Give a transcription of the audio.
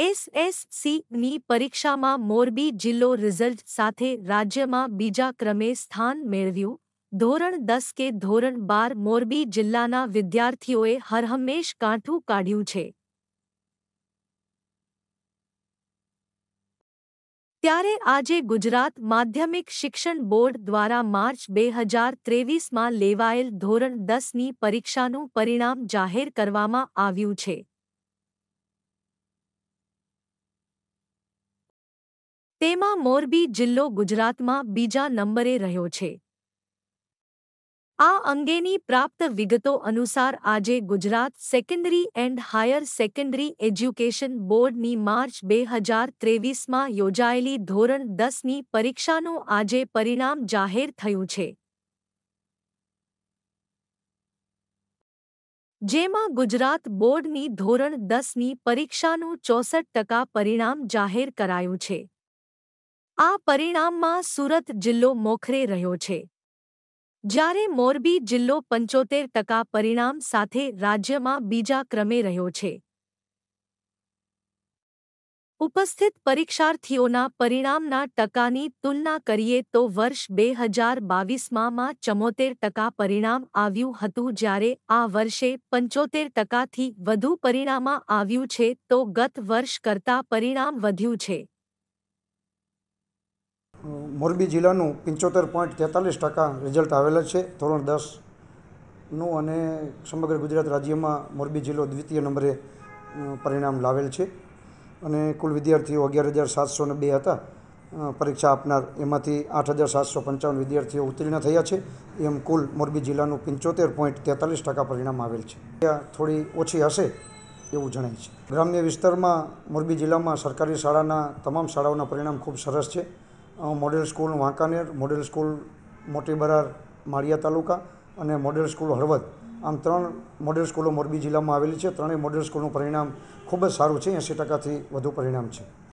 એસએસસીની પરીક્ષામાં મોરબી જિલ્લો રિઝલ્ટ સાથે રાજ્યમાં બીજા ક્રમે સ્થાન મેળવ્યું ધોરણ દસ કે ધોરણ બાર મોરબી જિલ્લાના વિદ્યાર્થીઓએ હરહંમેશ કાંઠું કાઢ્યું છે ત્યારે આજે ગુજરાત માધ્યમિક શિક્ષણ બોર્ડ દ્વારા માર્ચ બે હજાર ત્રેવીસમાં લેવાયેલ ધોરણ દસની પરીક્ષાનું પરિણામ જાહેર કરવામાં આવ્યું છે તેમાં મોરબી જિલ્લો ગુજરાતમાં બીજા નંબરે રહ્યો છે આ અંગેની પ્રાપ્ત વિગતો અનુસાર આજે Gujarat secondary and higher secondary education બોર્ડની માર્ચ બે હજાર ત્રેવીસમાં યોજાયેલી ધોરણ દસની પરીક્ષાનું આજે પરિણામ જાહેર થયું છે જેમાં ગુજરાત બોર્ડની ધોરણ દસની પરીક્ષાનું ચોસઠ ટકા પરિણામ જાહેર કરાયું છે આ પરિણામમાં સુરત જિલ્લો મોખરે રહ્યો છે જ્યારે મોરબી જિલ્લો પંચોતેર ટકા પરિણામ સાથે રાજ્યમાં બીજા ક્રમે રહ્યો છે ઉપસ્થિત પરીક્ષાર્થીઓના પરિણામના ટકાની તુલના કરીએ તો વર્ષ બે હજાર બાવીસમાં માં ચમોતેર ટકા પરિણામ આવ્યું હતું જ્યારે આ વર્ષે પંચોતેર ટકાથી વધુ પરિણામ આવ્યું છે તો ગત વર્ષ કરતાં પરિણામ વધ્યું છે મોરબી જિલ્લાનું પંચોતેર પોઈન્ટ તેતાલીસ ટકા રિઝલ્ટ આવેલા છે ધોરણ દસનું અને સમગ્ર ગુજરાત રાજ્યમાં મોરબી જિલ્લો દ્વિતીય નંબરે પરિણામ લાવેલ છે અને કુલ વિદ્યાર્થીઓ અગિયાર હજાર સાતસો ને બે હતા પરીક્ષા આપનાર એમાંથી આઠ હજાર સાતસો પંચાવન વિદ્યાર્થીઓ ઉત્તીર્ણ થયા છે એમ કુલ મોરબી જિલ્લાનું પંચોતેર પોઈન્ટ તેતાલીસ ટકા પરિણામ આવેલ છે ત્યાં થોડી ઓછી હશે એવું જણાય છે ગ્રામ્ય વિસ્તારમાં મોરબી જિલ્લામાં સરકારી શાળાના તમામ શાળાઓના પરિણામ ખૂબ સરસ છે model school Wankaner model school Moti Barar માળિયા તાલુકા અને મોડેલ સ્કૂલ હળવદ આમ ત્રણ મોડેલ સ્કૂલો મોરબી જિલ્લામાં આવેલી છે ત્રણેય મોડેલ સ્કૂલનું પરિણામ ખૂબ જ સારું છે એંસી ટકાથી વધુ પરિણામ છે